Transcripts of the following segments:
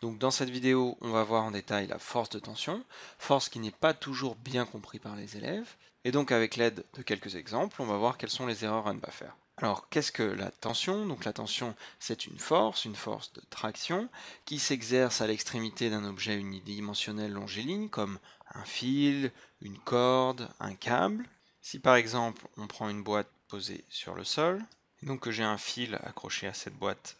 Donc dans cette vidéo, on va voir en détail la force de tension, force qui n'est pas toujours bien comprise par les élèves. Et donc avec l'aide de quelques exemples, on va voir quelles sont les erreurs à ne pas faire. Alors qu'est-ce que la tension Donc la tension, c'est une force, une force de traction, qui s'exerce à l'extrémité d'un objet unidimensionnel longéline comme un fil, une corde, un câble. Si par exemple on prend une boîte posée sur le sol, et donc que j'ai un fil accroché à cette boîte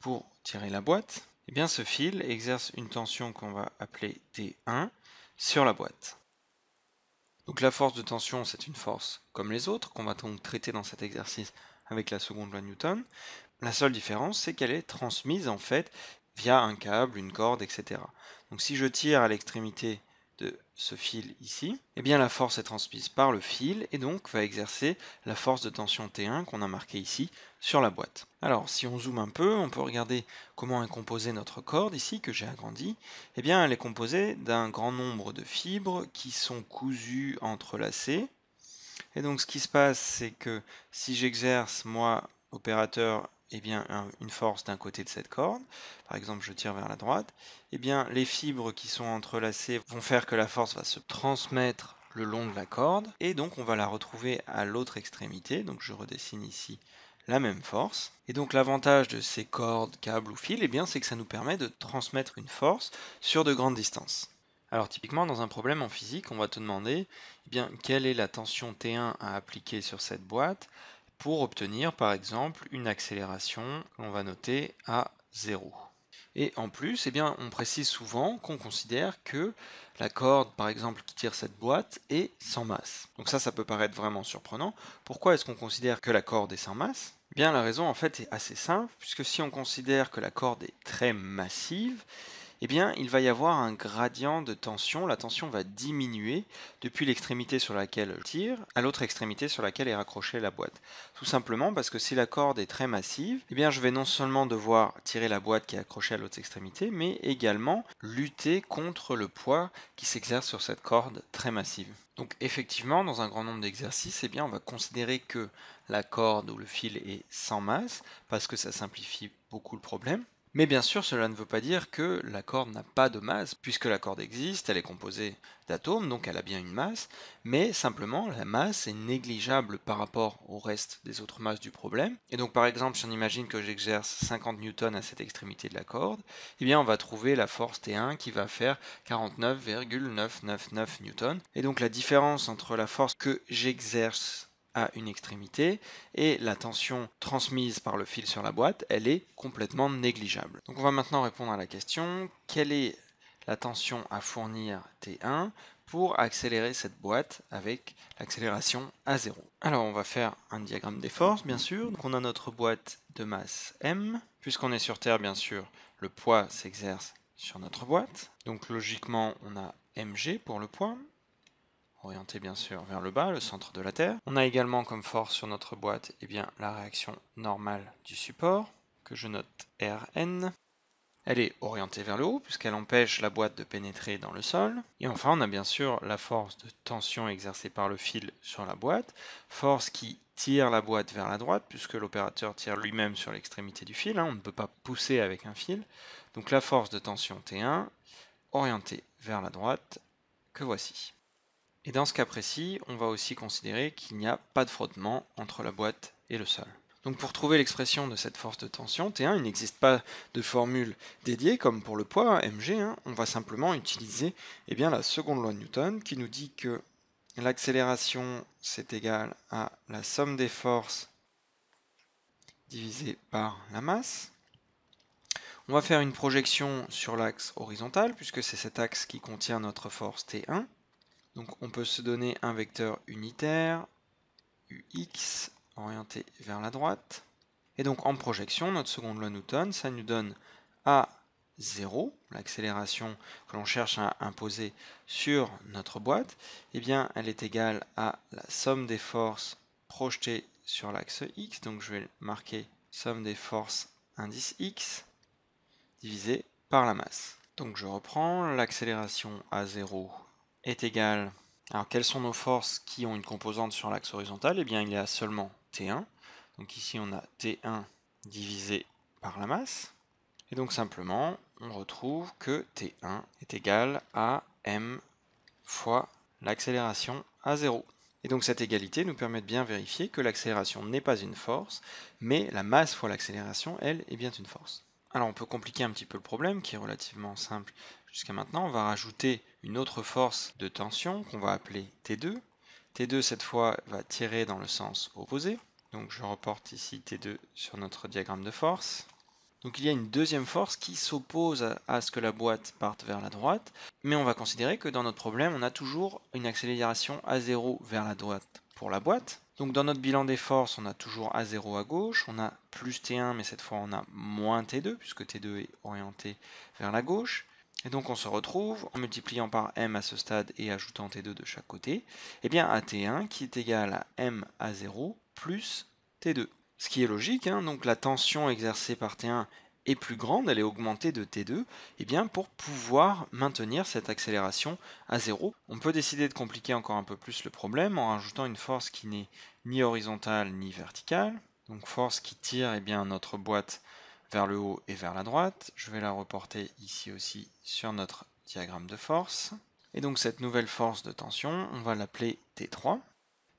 pour tirer la boîte, et eh bien ce fil exerce une tension qu'on va appeler T1 sur la boîte. Donc la force de tension, c'est une force comme les autres, qu'on va donc traiter dans cet exercice avec la seconde loi de Newton. La seule différence, c'est qu'elle est transmise en fait via un câble, une corde, etc. Donc si je tire à l'extrémité ce fil ici, et eh bien la force est transmise par le fil et donc va exercer la force de tension T1 qu'on a marquée ici sur la boîte. Alors si on zoome un peu, on peut regarder comment est composée notre corde ici que j'ai agrandie. et eh bien elle est composée d'un grand nombre de fibres qui sont cousues, entrelacées. Et donc ce qui se passe c'est que si j'exerce moi opérateur eh bien, une force d'un côté de cette corde, par exemple je tire vers la droite, eh bien, les fibres qui sont entrelacées vont faire que la force va se transmettre le long de la corde, et donc on va la retrouver à l'autre extrémité, donc je redessine ici la même force. Et donc l'avantage de ces cordes, câbles ou fils, eh bien, c'est que ça nous permet de transmettre une force sur de grandes distances. Alors typiquement dans un problème en physique, on va te demander eh bien, quelle est la tension T1 à appliquer sur cette boîte pour obtenir par exemple une accélération que va noter à 0. Et en plus, eh bien, on précise souvent qu'on considère que la corde, par exemple, qui tire cette boîte est sans masse. Donc ça, ça peut paraître vraiment surprenant. Pourquoi est-ce qu'on considère que la corde est sans masse eh Bien, la raison en fait est assez simple, puisque si on considère que la corde est très massive, eh bien, il va y avoir un gradient de tension. La tension va diminuer depuis l'extrémité sur laquelle je tire à l'autre extrémité sur laquelle est raccrochée la boîte. Tout simplement parce que si la corde est très massive, eh bien, je vais non seulement devoir tirer la boîte qui est accrochée à l'autre extrémité, mais également lutter contre le poids qui s'exerce sur cette corde très massive. Donc effectivement, dans un grand nombre d'exercices, eh bien, on va considérer que la corde ou le fil est sans masse, parce que ça simplifie beaucoup le problème. Mais bien sûr, cela ne veut pas dire que la corde n'a pas de masse, puisque la corde existe, elle est composée d'atomes, donc elle a bien une masse, mais simplement la masse est négligeable par rapport au reste des autres masses du problème. Et donc par exemple, si on imagine que j'exerce 50 newtons à cette extrémité de la corde, eh bien on va trouver la force T1 qui va faire 49,999 newtons. Et donc la différence entre la force que j'exerce à une extrémité et la tension transmise par le fil sur la boîte, elle est complètement négligeable. Donc on va maintenant répondre à la question quelle est la tension à fournir T1 pour accélérer cette boîte avec l'accélération à 0. Alors on va faire un diagramme des forces bien sûr. Donc on a notre boîte de masse M. Puisqu'on est sur Terre bien sûr, le poids s'exerce sur notre boîte. Donc logiquement on a mg pour le poids orienté bien sûr vers le bas, le centre de la Terre. On a également comme force sur notre boîte eh bien, la réaction normale du support, que je note Rn. Elle est orientée vers le haut puisqu'elle empêche la boîte de pénétrer dans le sol. Et enfin, on a bien sûr la force de tension exercée par le fil sur la boîte, force qui tire la boîte vers la droite puisque l'opérateur tire lui-même sur l'extrémité du fil, hein. on ne peut pas pousser avec un fil. Donc la force de tension T1 orientée vers la droite que voici. Et dans ce cas précis, on va aussi considérer qu'il n'y a pas de frottement entre la boîte et le sol. Donc pour trouver l'expression de cette force de tension T1, il n'existe pas de formule dédiée comme pour le poids mg, hein. on va simplement utiliser eh bien, la seconde loi de Newton qui nous dit que l'accélération c'est égal à la somme des forces divisée par la masse. On va faire une projection sur l'axe horizontal puisque c'est cet axe qui contient notre force T1. Donc on peut se donner un vecteur unitaire, ux, orienté vers la droite. Et donc en projection, notre seconde loi Newton, ça nous donne A0, l'accélération que l'on cherche à imposer sur notre boîte, eh bien elle est égale à la somme des forces projetées sur l'axe X, donc je vais marquer somme des forces indice X divisé par la masse. Donc je reprends l'accélération A0 est égal. Alors quelles sont nos forces qui ont une composante sur l'axe horizontal Eh bien il y a seulement T1. Donc ici on a T1 divisé par la masse. Et donc simplement on retrouve que T1 est égal à M fois l'accélération à 0. Et donc cette égalité nous permet de bien vérifier que l'accélération n'est pas une force, mais la masse fois l'accélération, elle, est bien une force. Alors on peut compliquer un petit peu le problème qui est relativement simple jusqu'à maintenant. On va rajouter une autre force de tension qu'on va appeler T2. T2 cette fois va tirer dans le sens opposé. Donc je reporte ici T2 sur notre diagramme de force. Donc il y a une deuxième force qui s'oppose à ce que la boîte parte vers la droite, mais on va considérer que dans notre problème, on a toujours une accélération à zéro vers la droite pour la boîte, donc dans notre bilan des forces, on a toujours A0 à gauche, on a plus T1, mais cette fois on a moins T2, puisque T2 est orienté vers la gauche. Et donc on se retrouve, en multipliant par M à ce stade et ajoutant T2 de chaque côté, et eh bien AT1 qui est égal à M 0 plus T2. Ce qui est logique, hein. donc la tension exercée par T1 est plus grande, elle est augmentée de t2, eh bien pour pouvoir maintenir cette accélération à zéro. On peut décider de compliquer encore un peu plus le problème en rajoutant une force qui n'est ni horizontale ni verticale, donc force qui tire eh bien, notre boîte vers le haut et vers la droite. Je vais la reporter ici aussi sur notre diagramme de force. Et donc cette nouvelle force de tension, on va l'appeler T3.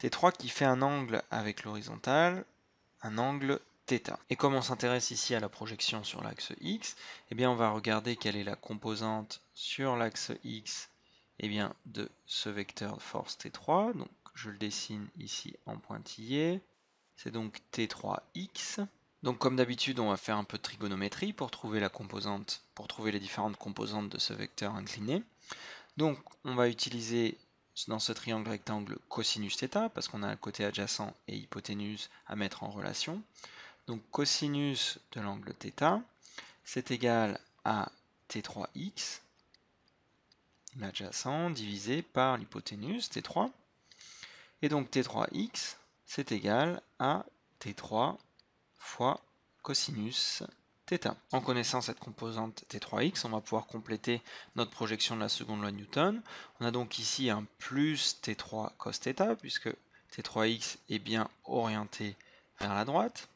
T3 qui fait un angle avec l'horizontale, un angle et comme on s'intéresse ici à la projection sur l'axe x, eh bien on va regarder quelle est la composante sur l'axe x eh bien, de ce vecteur de force T3. Donc je le dessine ici en pointillé. C'est donc T3x. Donc comme d'habitude, on va faire un peu de trigonométrie pour trouver la composante, pour trouver les différentes composantes de ce vecteur incliné. Donc on va utiliser dans ce triangle rectangle cosinus θ parce qu'on a un côté adjacent et hypoténuse à mettre en relation. Donc cosinus de l'angle θ, c'est égal à t3x, l'adjacent, divisé par l'hypoténuse t3. Et donc t3x, c'est égal à t3 fois cosinus θ. En connaissant cette composante t3x, on va pouvoir compléter notre projection de la seconde loi Newton. On a donc ici un plus t3 cos θ, puisque t3x est bien orienté vers la droite.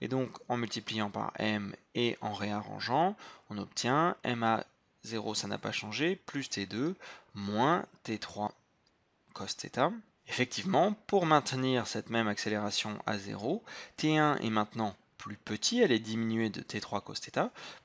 Et donc, en multipliant par m et en réarrangeant, on obtient ma0, ça n'a pas changé, plus t2, moins t3 cosθ. Effectivement, pour maintenir cette même accélération à 0, t1 est maintenant plus petit, elle est diminuée de t3 cosθ,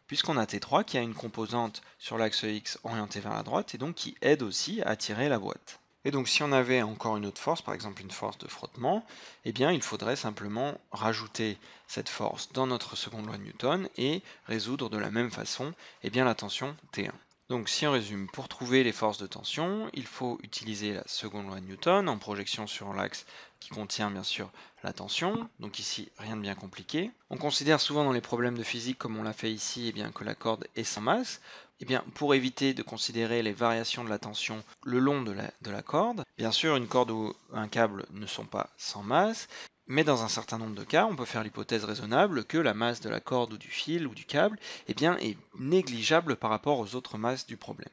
puisqu'on a t3 qui a une composante sur l'axe x orientée vers la droite et donc qui aide aussi à tirer la boîte. Et donc si on avait encore une autre force, par exemple une force de frottement, eh bien il faudrait simplement rajouter cette force dans notre seconde loi de Newton et résoudre de la même façon eh bien, la tension T1. Donc si on résume, pour trouver les forces de tension, il faut utiliser la seconde loi de Newton en projection sur l'axe qui contient bien sûr la tension, donc ici rien de bien compliqué. On considère souvent dans les problèmes de physique comme on l'a fait ici eh bien, que la corde est sans masse, eh pour éviter de considérer les variations de la tension le long de la, corde, bien sûr, une corde ou un câble ne sont pas sans masse, mais dans un certain nombre de cas, on peut faire l'hypothèse raisonnable que la masse de la corde ou du fil ou du câble eh bien, est négligeable par rapport aux autres masses du problème.